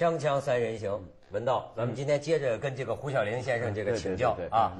锵锵三人行，文道，咱们今天接着跟这个胡晓玲先生这个请教啊。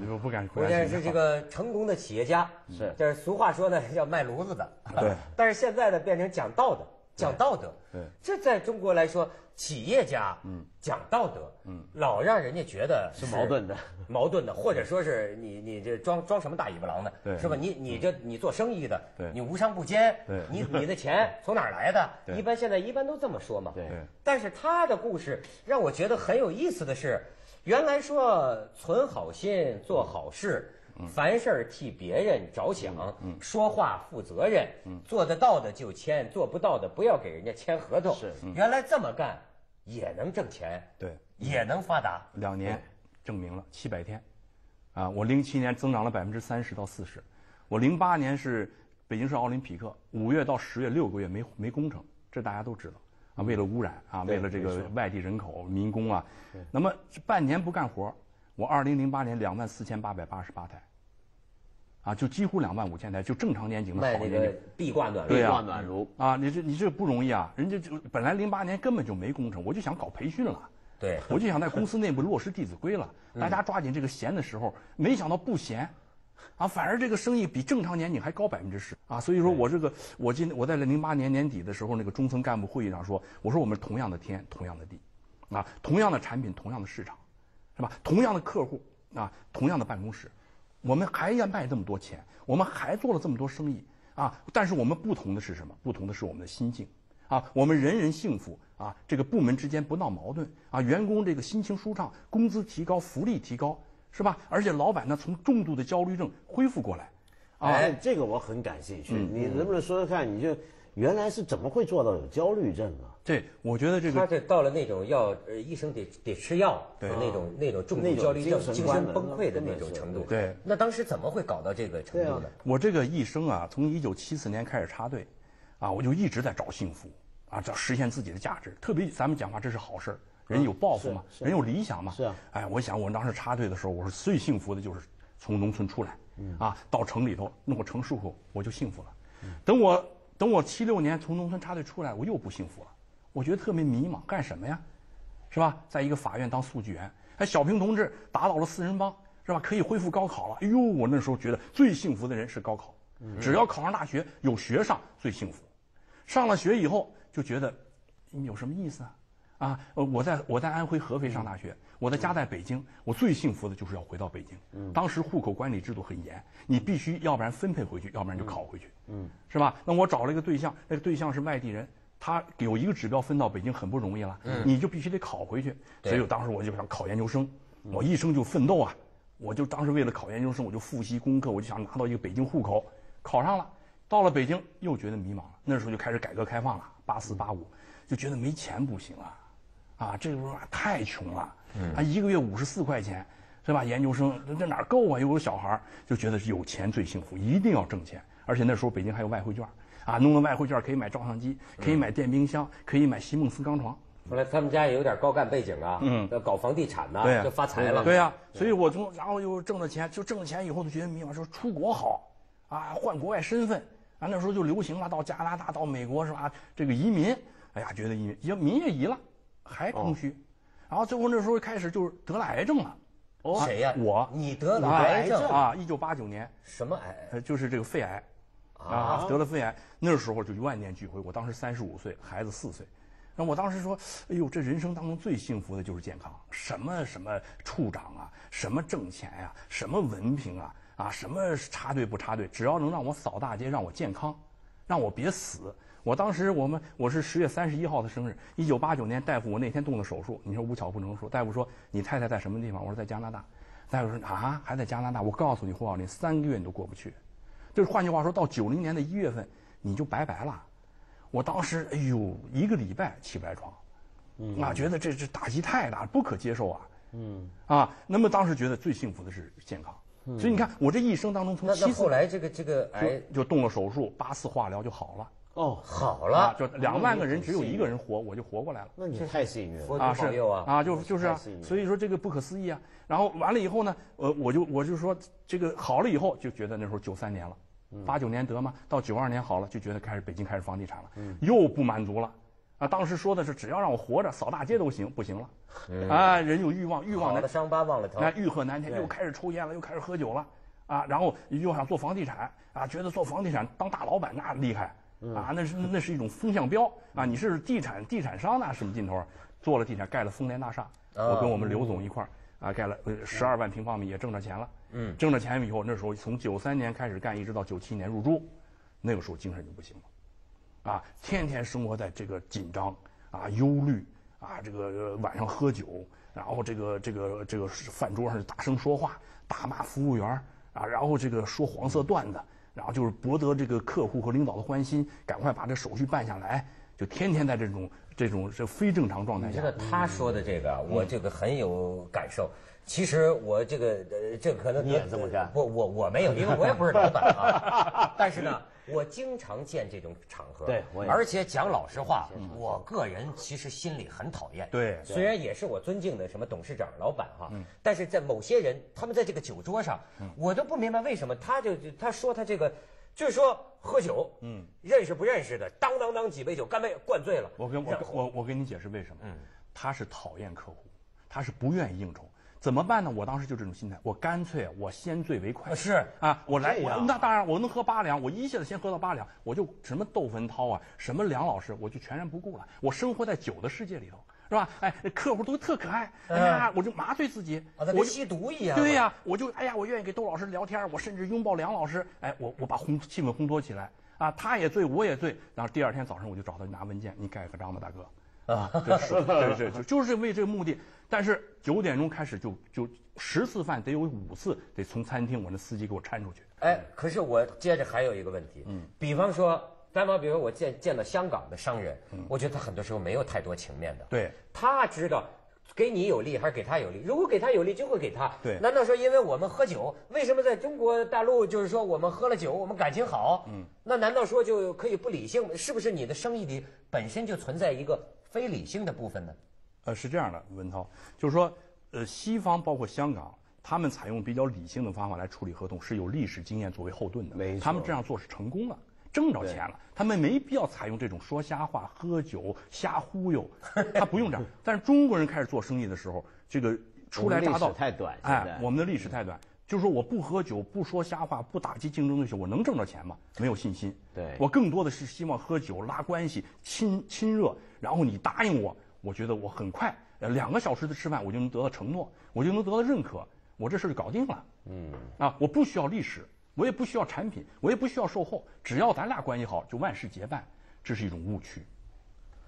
胡先生是这个成功的企业家，是。但是俗话说呢，叫卖炉子的。对。但是现在呢，变成讲道德，讲道德。对。这在中国来说。企业家，嗯，讲道德，嗯，老让人家觉得是矛盾的，矛盾的，或者说是你你这装装什么大尾巴狼呢？对，是吧？你你这你做生意的，对，你无商不奸，对，你你的钱从哪儿来的？一般现在一般都这么说嘛，对。但是他的故事让我觉得很有意思的是，原来说存好心、做好事，凡事替别人着想，嗯，说话负责任，嗯，做得到的就签，做不到的不要给人家签合同。是，原来这么干。也能挣钱，对，也能发达。两年证明了七百天，啊，我零七年增长了百分之三十到四十，我零八年是北京市奥林匹克五月到十月六个月没没工程，这大家都知道啊，为了污染啊，为了这个外地人口民工啊，那么半年不干活，我二零零八年两万四千八百八十八台。啊，就几乎两万五千台，就正常年景的好年景。那个壁挂暖壁挂暖炉啊，你这你这不容易啊！人家就本来零八年根本就没工程，我就想搞培训了，对，我就想在公司内部落实《弟子规》了，大家抓紧这个闲的时候，没想到不闲，啊，反而这个生意比正常年景还高百分之十啊！所以说，我这个我今我在零八年年底的时候那个中层干部会议上说，我说我们同样的天同样的地，啊，同样的产品同样的市场，是吧？同样的客户啊，同样的办公室。我们还要卖这么多钱，我们还做了这么多生意啊！但是我们不同的是什么？不同的是我们的心境啊！我们人人幸福啊！这个部门之间不闹矛盾啊，员工这个心情舒畅，工资提高，福利提高，是吧？而且老板呢，从重度的焦虑症恢复过来。哎，这个我很感兴趣，你能不能说说看？你就。原来是怎么会做到有焦虑症呢？对，我觉得这个，他是到了那种要呃医生得得吃药，对那种那种重那种精神崩溃的那种程度。对，那当时怎么会搞到这个程度呢？我这个一生啊，从一九七四年开始插队，啊，我就一直在找幸福，啊，找实现自己的价值。特别咱们讲话，这是好事儿，人有抱负嘛，人有理想嘛。是啊，哎，我想我当时插队的时候，我是最幸福的就是从农村出来，啊，到城里头弄个城市后，我就幸福了。等我。等我七六年从农村插队出来，我又不幸福了，我觉得特别迷茫，干什么呀，是吧？在一个法院当数据员。哎，小平同志打倒了四人帮，是吧？可以恢复高考了。哎呦，我那时候觉得最幸福的人是高考，只要考上大学有学上最幸福。上了学以后就觉得有什么意思啊？啊，呃，我在我在安徽合肥上大学，我的家在北京，我最幸福的就是要回到北京。当时户口管理制度很严，你必须要不然分配回去，要不然就考回去，嗯，是吧？那我找了一个对象，那个对象是外地人，他有一个指标分到北京很不容易了，嗯，你就必须得考回去。所以当时我就想考研究生，我一生就奋斗啊，我就当时为了考研究生，我就复习功课，我就想拿到一个北京户口。考上了，到了北京又觉得迷茫了。那时候就开始改革开放了，八四八五，就觉得没钱不行啊。啊，这时候太穷了，啊，一个月五十四块钱，对吧？研究生，这哪够啊？又有小孩就觉得有钱最幸福，一定要挣钱。而且那时候北京还有外汇券，啊，弄了外汇券可以买照相机，可以买电冰箱，可以买席梦思钢床。后来他们家也有点高干背景啊，嗯，搞房地产呢，对，就发财了。对呀，所以我从然后又挣了钱，就挣了钱以后就觉得迷茫，说出国好，啊，换国外身份，啊，那时候就流行了，到加拿大，到美国，是吧？这个移民，哎呀，觉得移民移民也移了。还空虚，然后最后那时候开始就是得了癌症了。哦，谁呀？我。你得了癌症啊！一九八九年。什么癌？就是这个肺癌，啊，得了肺癌。那时候就万念俱灰。我当时三十五岁，孩子四岁。那我当时说，哎呦，这人生当中最幸福的就是健康。什么什么处长啊，什么挣钱呀，什么文凭啊，啊，什么插队不插队，只要能让我扫大街，让我健康，让我别死。我当时我们我是十月三十一号的生日，一九八九年大夫我那天动了手术，你说无巧不成书，大夫说你太太在什么地方？我说在加拿大，大夫说啊还在加拿大？我告诉你胡小林，三个月你都过不去，就是换句话说到九零年的一月份你就拜拜了。我当时哎呦一个礼拜起不来床，那觉得这这打击太大，不可接受啊。嗯啊那么当时觉得最幸福的是健康，所以你看我这一生当中从七四后来这个这个癌就动了手术，八次化疗就好了。哦，好了，就两万个人，只有一个人活，我就活过来了。那你太幸运了啊！是啊，啊，就就是啊，所以说这个不可思议啊。然后完了以后呢，呃，我就我就说这个好了以后，就觉得那时候九三年了，八九年得嘛，到九二年好了，就觉得开始北京开始房地产了，又不满足了，啊，当时说的是只要让我活着扫大街都行，不行了，啊，人有欲望，欲望难，伤疤忘了疼，那欲壑难填，又开始抽烟了，又开始喝酒了，啊，然后又想做房地产，啊，觉得做房地产当大老板那厉害。啊，那是那是一种风向标啊！你是地产地产商，那什么劲头？做了地产，盖了丰联大厦，我跟我们刘总一块儿啊，盖了十二万平方米，也挣着钱了。嗯，挣着钱以后，那时候从九三年开始干，一直到九七年入住，那个时候精神就不行了，啊，天天生活在这个紧张啊、忧虑啊，这个晚上喝酒，然后这个这个这个饭桌上大声说话，大骂服务员啊，然后这个说黄色段子。然后就是博得这个客户和领导的欢心，赶快把这手续办下来，就天天在这种这种这非正常状态下。我觉得他说的这个，我这个很有感受。其实我这个这可能你也这么干，我我我没有，因为我也不是老板啊。但是呢。我经常见这种场合，对，而且讲老实话，我个人其实心里很讨厌。对，虽然也是我尊敬的什么董事长、老板哈，但是在某些人，他们在这个酒桌上，我都不明白为什么他就他说他这个，就是说喝酒，嗯，认识不认识的，当当当几杯酒，干杯，灌醉了。我跟我我我跟你解释为什么，他是讨厌客户，他是不愿意应酬。怎么办呢？我当时就这种心态，我干脆我先醉为快。是啊，我来，我那当然我能喝八两，我一下子先喝到八两，我就什么窦文涛啊，什么梁老师，我就全然不顾了。我生活在酒的世界里头，是吧？哎，客户都特可爱，哎呀，我就麻醉自己，我吸毒一样。对呀，我就哎呀，我愿意给窦老师聊天，我甚至拥抱梁老师，哎，我我把烘气氛烘托起来啊，他也醉，我也醉。然后第二天早上，我就找他拿文件，你盖个章吧，大哥。啊，对是，就是为这个目的，但是九点钟开始就就十次饭得有五次得从餐厅我那司机给我搀出去。哎，可是我接着还有一个问题，嗯，比方说，再往比如说我见见到香港的商人，嗯，我觉得他很多时候没有太多情面的，对他知道给你有利还是给他有利，如果给他有利就会给他，对，难道说因为我们喝酒，为什么在中国大陆就是说我们喝了酒我们感情好，嗯，那难道说就可以不理性？是不是你的生意里本身就存在一个？非理性的部分呢？呃，是这样的，文涛，就是说，呃，西方包括香港，他们采用比较理性的方法来处理合同，是有历史经验作为后盾的。没错，他们这样做是成功了，挣着钱了。他们没必要采用这种说瞎话、喝酒、瞎忽悠，他不用这。样。但是中国人开始做生意的时候，这个初来乍到，哎，我们的历史太短。就是说我不喝酒，不说瞎话，不打击竞争对手，我能挣着钱吗？没有信心。对我更多的是希望喝酒拉关系、亲亲热，然后你答应我，我觉得我很快，呃，两个小时的吃饭我就能得到承诺，我就能得到认可，我这事就搞定了。嗯，啊，我不需要历史，我也不需要产品，我也不需要售后，只要咱俩关系好，就万事皆办。这是一种误区，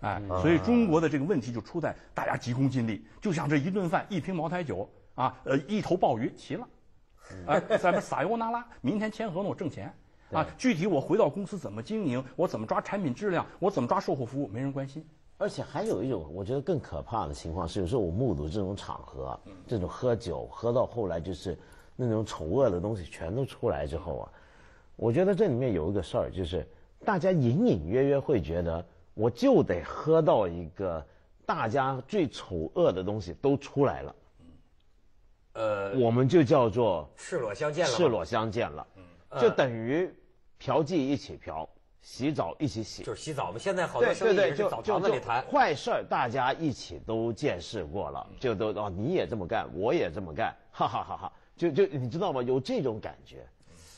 哎，所以中国的这个问题就出在大家急功近利，就像这一顿饭、一瓶茅台酒啊，呃，一头鲍鱼齐了。哎，咱们撒油那拉，明天签合同我挣钱，啊，具体我回到公司怎么经营，我怎么抓产品质量，我怎么抓售后服务，没人关心。而且还有一种我觉得更可怕的情况是，有时候我目睹这种场合，这种喝酒喝到后来就是那种丑恶的东西全都出来之后啊，我觉得这里面有一个事儿，就是大家隐隐约约会觉得，我就得喝到一个大家最丑恶的东西都出来了。呃，我们就叫做赤裸相见，了。赤裸相见了，就等于嫖妓一起嫖，洗澡一起洗，就是洗澡嘛。现在好多生意人就澡堂子里谈坏事儿，大家一起都见识过了，就都哦，你也这么干，我也这么干，哈哈哈哈哈。就就你知道吗？有这种感觉，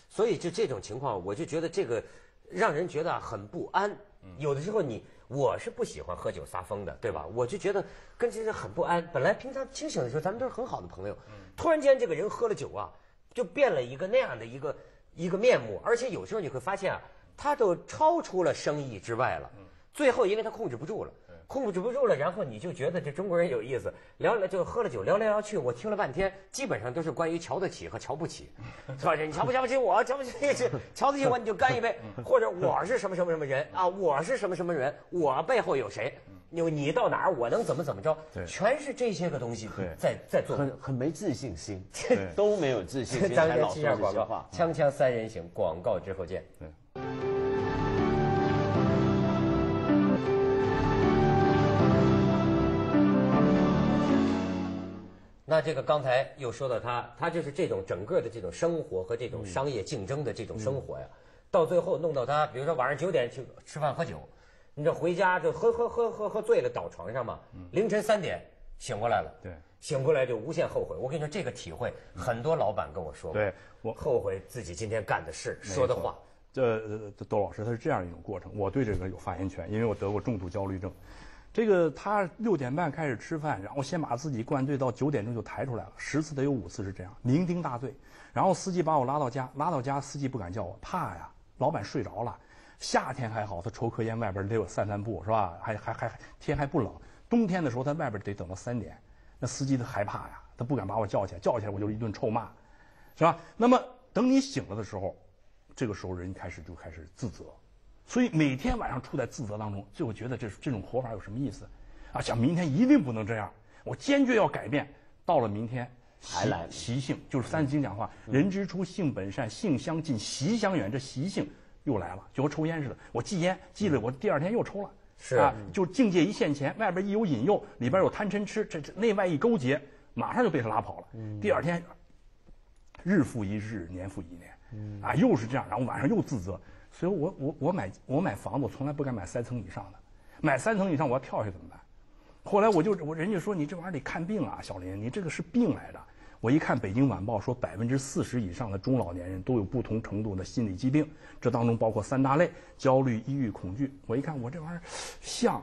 所以就这种情况，我就觉得这个让人觉得很不安。有的时候你。我是不喜欢喝酒撒疯的，对吧？我就觉得跟些人很不安。本来平常清醒的时候，咱们都是很好的朋友，突然间这个人喝了酒啊，就变了一个那样的一个一个面目，而且有时候你会发现啊，他都超出了生意之外了。最后，因为他控制不住了。控制不住了，然后你就觉得这中国人有意思，聊了就喝了酒，聊来聊去。我听了半天，基本上都是关于瞧得起和瞧不起，是吧？你瞧不瞧不起我？瞧不起你？瞧得起我你就干一杯，或者我是什么什么什么人啊？我是什么什么人？我背后有谁？你你到哪儿？我能怎么怎么着？对，全是这些个东西在在做。很很没自信心，都没有自信，心，才 老做这些话。锵锵三人行，广告之后见。那这个刚才又说到他，他就是这种整个的这种生活和这种商业竞争的这种生活呀，到最后弄到他，比如说晚上九点去吃饭喝酒，你这回家就喝喝喝喝喝醉了倒床上嘛，凌晨三点醒过来了，对，醒过来就无限后悔。我跟你说这个体会，很多老板跟我说过，对我后悔自己今天干的事说的话。这窦老师他是这样一种过程，我对这个有发言权，因为我得过重度焦虑症。这个他六点半开始吃饭，然后先把自己灌醉，到九点钟就抬出来了，十次得有五次是这样，酩酊大醉。然后司机把我拉到家，拉到家，司机不敢叫我，怕呀。老板睡着了，夏天还好，他抽颗烟，外边得有散散步是吧？还还还天还不冷，冬天的时候他外边得等到三点，那司机他害怕呀，他不敢把我叫起来，叫起来我就一顿臭骂，是吧？那么等你醒了的时候，这个时候人开始就开始自责。所以每天晚上处在自责当中，最后觉得这这种活法有什么意思？啊，想明天一定不能这样，我坚决要改变。到了明天，还来习性，就是《三字经》讲话：“人之初，性本善，性相近，习相远。”这习性又来了，就和抽烟似的，我戒烟戒了，我第二天又抽了。是啊，就境界一线前，外边一有引诱，里边有贪嗔痴，这内外一勾结，马上就被他拉跑了。第二天，日复一日，年复一年，啊，又是这样，然后晚上又自责。所以我我我买我买房子，我从来不敢买三层以上的。买三层以上，我要跳下去怎么办？后来我就我人家说你这玩意儿得看病啊，小林，你这个是病来的。我一看《北京晚报》说百分之四十以上的中老年人都有不同程度的心理疾病，这当中包括三大类：焦虑、抑郁、恐惧。我一看我这玩意儿像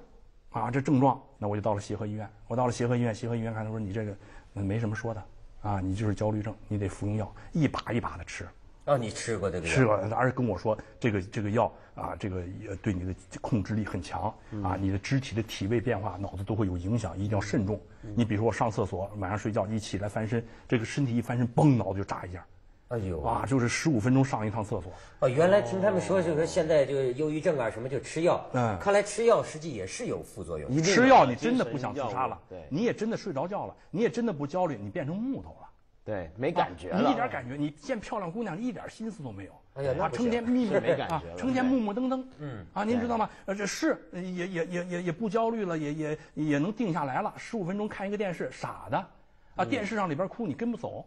啊这症状，那我就到了协和医院。我到了协和医院，协和医院看他说你这个没什么说的啊，你就是焦虑症，你得服用药，一把一把的吃。哦，你吃过这个？吃过，当时跟我说这个这个药啊，这个对你的控制力很强啊，你的肢体的体位变化、脑子都会有影响，一定要慎重。你比如说我上厕所、晚上睡觉一起来翻身，这个身体一翻身，嘣，脑子就炸一下。哎呦！啊，就是十五分钟上一趟厕所。哦，原来听他们说，就是现在就忧郁症啊什么就吃药。嗯，看来吃药实际也是有副作用。吃药你真的不想自杀了？对，你也真的睡着觉了？你也真的不焦虑？你变成木头了？对，没感觉了，一点感觉。你见漂亮姑娘，一点心思都没有。哎呀，啊，成天秘密没感觉成天木木登登。嗯，啊，您知道吗？呃，这是也也也也也不焦虑了，也也也能定下来了。十五分钟看一个电视，傻的，啊，电视上里边哭，你跟不走，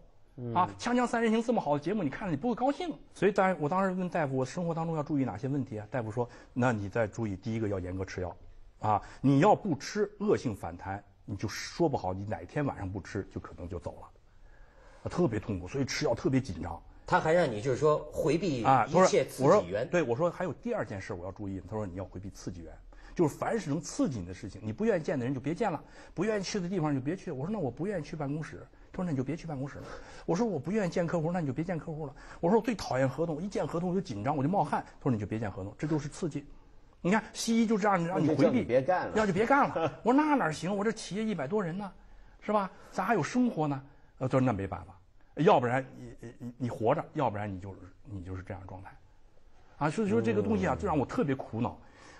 啊，锵锵三人行这么好的节目，你看了你不会高兴。所以，大然，我当时问大夫，我生活当中要注意哪些问题啊？大夫说，那你再注意第一个，要严格吃药，啊，你要不吃，恶性反弹，你就说不好，你哪天晚上不吃，就可能就走了。他特别痛苦，所以吃药特别紧张。他还让你就是说回避一切刺激源。对，我说还有第二件事我要注意。他说你要回避刺激源，就是凡是能刺激你的事情，你不愿意见的人就别见了，不愿意去的地方就别去。我说那我不愿意去办公室，他说那你就别去办公室了。我说我不愿意见客户，那你就别见客户了。我说我最讨厌合同，一见合同我就紧张，我就冒汗。他说你就别见合同，这就是刺激。你看西医就这样，让你回避，别干，要就别干了。我说那哪行？我这企业一百多人呢，是吧？咱还有生活呢。呃，说那没办法，要不然你你你活着，要不然你就你就是这样状态，啊，所以说这个东西啊，就让我特别苦恼。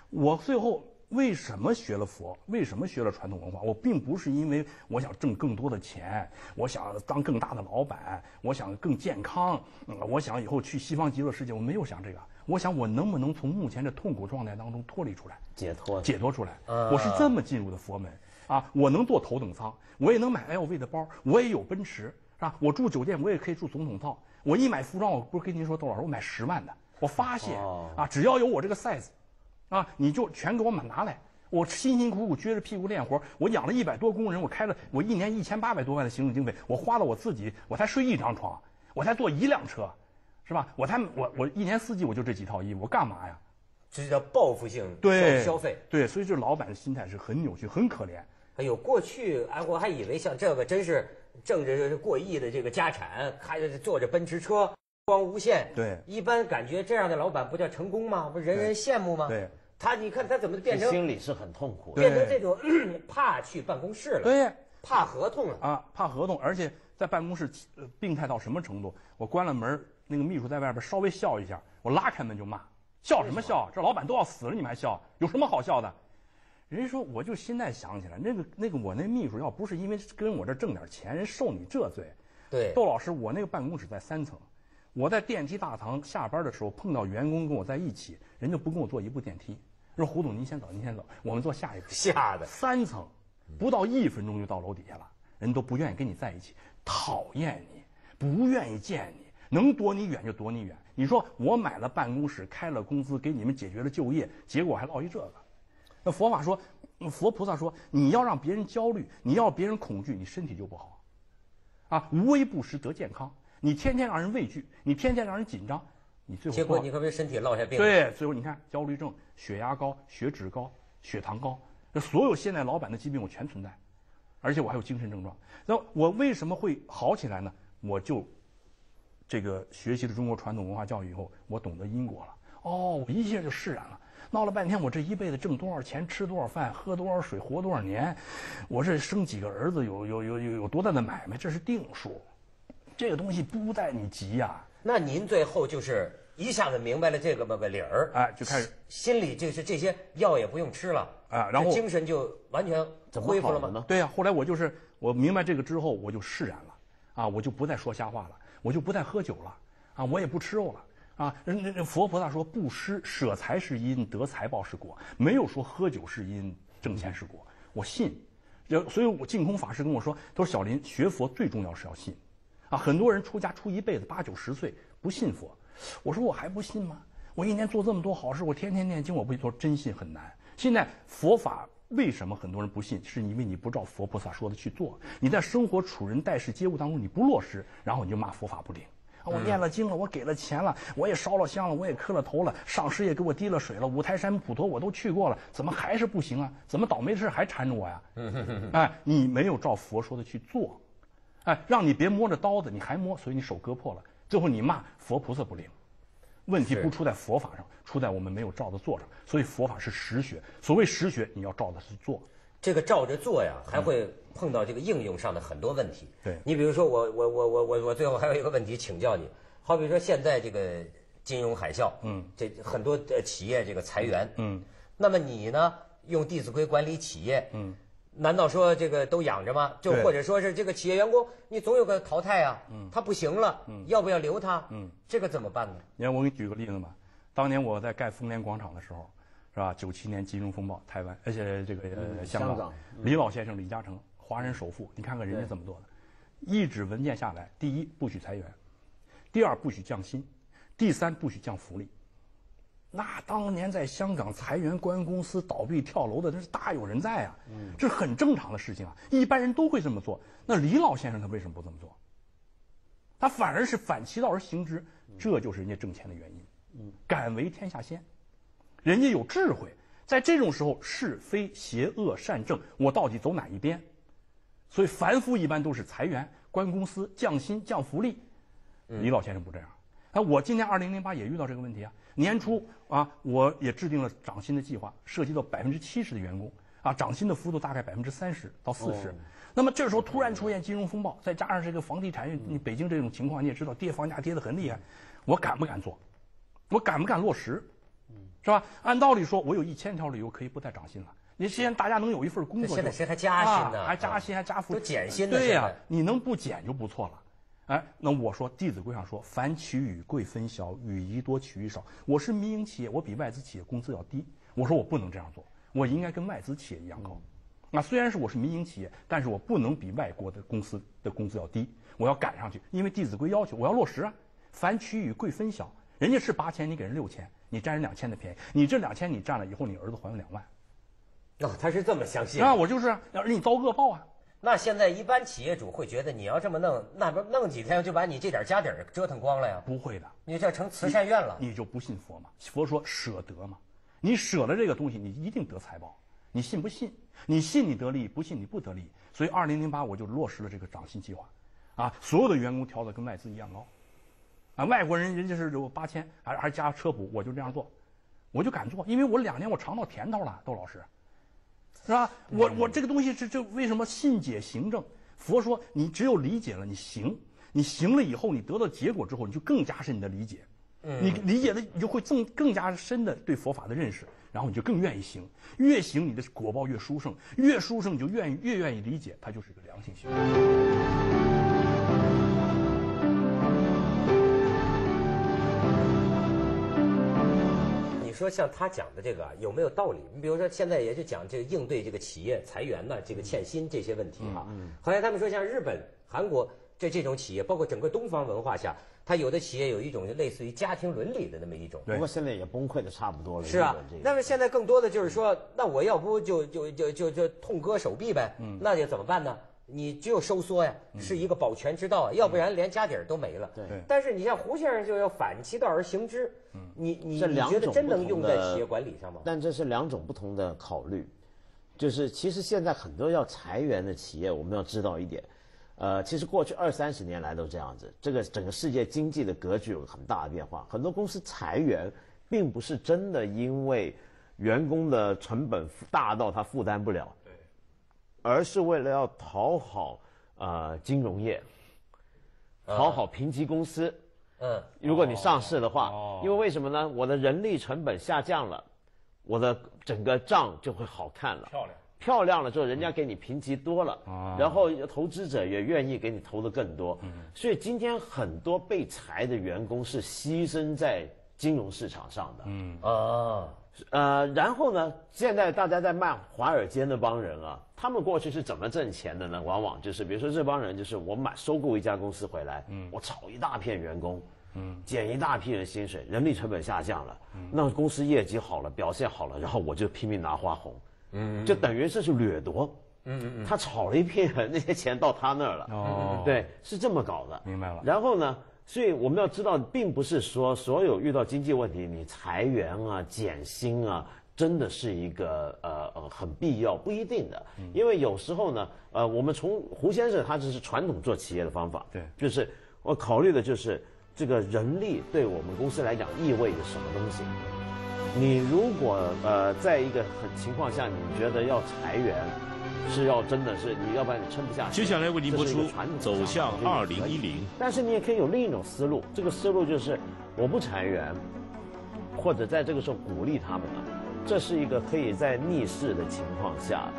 我最后为什么学了佛？为什么学了传统文化？我并不是因为我想挣更多的钱，我想当更大的老板，我想更健康，我想以后去西方极乐世界。我没有想这个，我想我能不能从目前这痛苦状态当中脱离出来，解脱解脱出来？我是这么进入的佛门。啊，我能坐头等舱，我也能买 LV 的包，我也有奔驰，是吧？我住酒店，我也可以住总统套。我一买服装，我不是跟您说，窦老师，我买十万的。我发现啊，只要有我这个 size，啊，你就全给我买拿来。我辛辛苦苦撅着屁股练活，我养了一百多工人，我开了，我一年一千八百多万的行政经费，我花了我自己，我才睡一张床，我才坐一辆车，是吧？我才我我一年四季我就这几套衣服，我干嘛呀？这叫报复性消费。对，所以这老板的心态是很扭曲，很可怜。哎呦，过去哎，我还以为像这个真是挣着过亿的这个家产，开坐着奔驰车，光无限。对。一般感觉这样的老板不叫成功吗？不，人人羡慕吗？对。他，你看他怎么变成？心里是很痛苦，变成这种 怕去办公室了。对。怕合同了。啊，怕合同，而且在办公室病态到什么程度？我关了门，那个秘书在外边稍微笑一下，我拉开门就骂：笑什么笑？这老板都要死了，你们还笑？有什么好笑的？人家说，我就现在想起来，那个那个，我那秘书要不是因为跟我这挣点钱，人受你这罪。对，窦老师，我那个办公室在三层，我在电梯大堂下班的时候碰到员工跟我在一起，人就不跟我坐一部电梯。说胡总，您先走，您先走，我们坐下一部。下的三层，不到一分钟就到楼底下了，人都不愿意跟你在一起，讨厌你，不愿意见你，能躲你远就躲你远。你说我买了办公室，开了工资，给你们解决了就业，结果还落一这个。那佛法说，佛菩萨说，你要让别人焦虑，你要别人恐惧，你身体就不好，啊，无微不食得健康。你天天让人畏惧，你天天让人紧张，你最后结果你可别身体落下病。对，最后你看焦虑症、血压高、血脂高、血糖高，那所有现代老板的疾病我全存在，而且我还有精神症状。那我为什么会好起来呢？我就这个学习了中国传统文化教育以后，我懂得因果了。哦，我一下就释然了。闹了半天，我这一辈子挣多少钱，吃多少饭，喝多少水，活多少年，我这生几个儿子，有有有有有多大的买卖，这是定数。这个东西不带你急呀。那您最后就是一下子明白了这个吧理儿，哎，就开始心里就是这些药也不用吃了啊，然后精神就完全恢复了吗？对呀，后来我就是我明白这个之后，我就释然了，啊，我就不再说瞎话了，我就不再喝酒了，啊，我也不吃肉了。啊，人人佛菩萨说布施舍财是因，得财报是果，没有说喝酒是因，挣钱是果。我信，就所以，我净空法师跟我说，他说小林学佛最重要是要信，啊，很多人出家出一辈子八九十岁不信佛，我说我还不信吗？我一年做这么多好事，我天天念经，我不说真信很难。现在佛法为什么很多人不信？是因为你不照佛菩萨说的去做，你在生活处人待世接物当中你不落实，然后你就骂佛法不灵。我念了经了，我给了钱了，我也烧了香了，我也磕了头了，上师也给我滴了水了，五台山普陀我都去过了，怎么还是不行啊？怎么倒霉的事还缠着我呀？哎，你没有照佛说的去做，哎，让你别摸着刀子，你还摸，所以你手割破了。最后你骂佛菩萨不灵，问题不出在佛法上，出在我们没有照着做上。所以佛法是实学，所谓实学，你要照着去做。这个照着做呀，还会碰到这个应用上的很多问题。对，你比如说我我我我我我最后还有一个问题，请教你。好，比说现在这个金融海啸，嗯，这很多企业这个裁员，嗯，那么你呢，用《弟子规》管理企业，嗯，难道说这个都养着吗？就或者说是这个企业员工，你总有个淘汰啊，嗯，他不行了，嗯，要不要留他？嗯，这个怎么办呢？你看，我给你举个例子吧。当年我在盖丰联广场的时候。是吧？九七年金融风暴，台湾，而且这个香港，李老先生李嘉诚，华人首富，你看看人家怎么做的。一纸文件下来，第一不许裁员，第二不许降薪，第三不许降福利。那当年在香港裁员关公司倒闭跳楼的，那是大有人在啊。嗯，这是很正常的事情啊，一般人都会这么做。那李老先生他为什么不这么做？他反而是反其道而行之，这就是人家挣钱的原因。嗯，敢为天下先。人家有智慧，在这种时候，是非、邪恶、善正，我到底走哪一边？所以凡夫一般都是裁员、关公司、降薪、降福利。李老先生不这样。哎，我今年二零零八也遇到这个问题啊。年初啊，我也制定了涨薪的计划，涉及到百分之七十的员工啊，涨薪的幅度大概百分之三十到四十。那么这时候突然出现金融风暴，再加上这个房地产，你北京这种情况你也知道，跌房价跌得很厉害，我敢不敢做？我敢不敢落实？是吧？按道理说，我有一千条理由可以不再涨薪了。你现大家能有一份工作，现在谁还加薪呢？还加薪还加富都减薪呢？对呀，你能不减就不错了。哎，那我说《弟子规》上说：“凡取与，贵分晓；与宜多，取宜少。”我是民营企业，我比外资企业工资要低。我说我不能这样做，我应该跟外资企业一样高。那虽然是我是民营企业，但是我不能比外国的公司的工资要低，我要赶上去，因为《弟子规》要求，我要落实啊！凡取与，贵分晓。人家是八千，你给人六千，你占人两千的便宜。你这两千你占了以后，你儿子还了两万，那他是这么相信啊？我就是，让你遭恶报啊！那现在一般企业主会觉得，你要这么弄，那不弄几天就把你这点家底儿折腾光了呀？不会的，你这成慈善院了？你就不信佛吗？佛说舍得嘛，你舍了这个东西，你一定得财宝。你信不信？你信你得利，不信你不得利。所以二零零八我就落实了这个涨薪计划，啊，所有的员工调的跟外资一样高。啊，外国人人家是有八千，还还加车补，我就这样做，我就敢做，因为我两年我尝到甜头了，窦老师，是吧？我我这个东西，是就为什么信解行政？佛说你只有理解了，你行，你行了以后，你得到结果之后，你就更加深你的理解，嗯，你理解了，你就会更更加深的对佛法的认识，然后你就更愿意行，越行你的果报越殊胜，越殊胜你就愿意越愿意理解，它就是个良性循环。说像他讲的这个有没有道理？你比如说现在也是讲这个应对这个企业裁员呢，这个欠薪这些问题哈。后来他们说像日本、韩国这这种企业，包括整个东方文化下，他有的企业有一种类似于家庭伦理的那么一种。不过现在也崩溃的差不多了。是啊，那么现在更多的就是说，那我要不就就就就就痛割手臂呗？那就怎么办呢？你只有收缩呀，是一个保全之道啊，要不然连家底儿都没了。对。但是你像胡先生就要反其道而行之，嗯，你你觉得真能用在企业管理上吗？但这是两种不同的考虑，就是其实现在很多要裁员的企业，我们要知道一点，呃，其实过去二三十年来都这样子。这个整个世界经济的格局有很大的变化，很多公司裁员并不是真的因为员工的成本大到他负担不了。而是为了要讨好啊金融业，讨好评级公司。嗯，如果你上市的话，因为为什么呢？我的人力成本下降了，我的整个账就会好看了。漂亮，漂亮了之后，人家给你评级多了，然后投资者也愿意给你投的更多。所以今天很多被裁的员工是牺牲在金融市场上的。嗯，啊。呃，然后呢？现在大家在骂华尔街那帮人啊，他们过去是怎么挣钱的呢？往往就是，比如说这帮人就是我买收购一家公司回来，嗯，我炒一大片员工，嗯，减一大批人薪水，人力成本下降了，嗯，那公司业绩好了，表现好了，然后我就拼命拿花红，嗯，就等于是去掠夺，嗯嗯，他炒了一片，那些钱到他那儿了，哦，对，是这么搞的，明白了。然后呢？所以我们要知道，并不是说所有遇到经济问题，你裁员啊、减薪啊，真的是一个呃呃很必要不一定的。因为有时候呢，呃，我们从胡先生他只是传统做企业的方法，对，就是我考虑的就是这个人力对我们公司来讲意味着什么东西。你如果呃在一个情况下，你觉得要裁员。是要真的是你要不然你撑不下去。接下来为您播出《走向二零一零》。但是你也可以有另一种思路，这个思路就是我不裁员，或者在这个时候鼓励他们了，这是一个可以在逆势的情况下。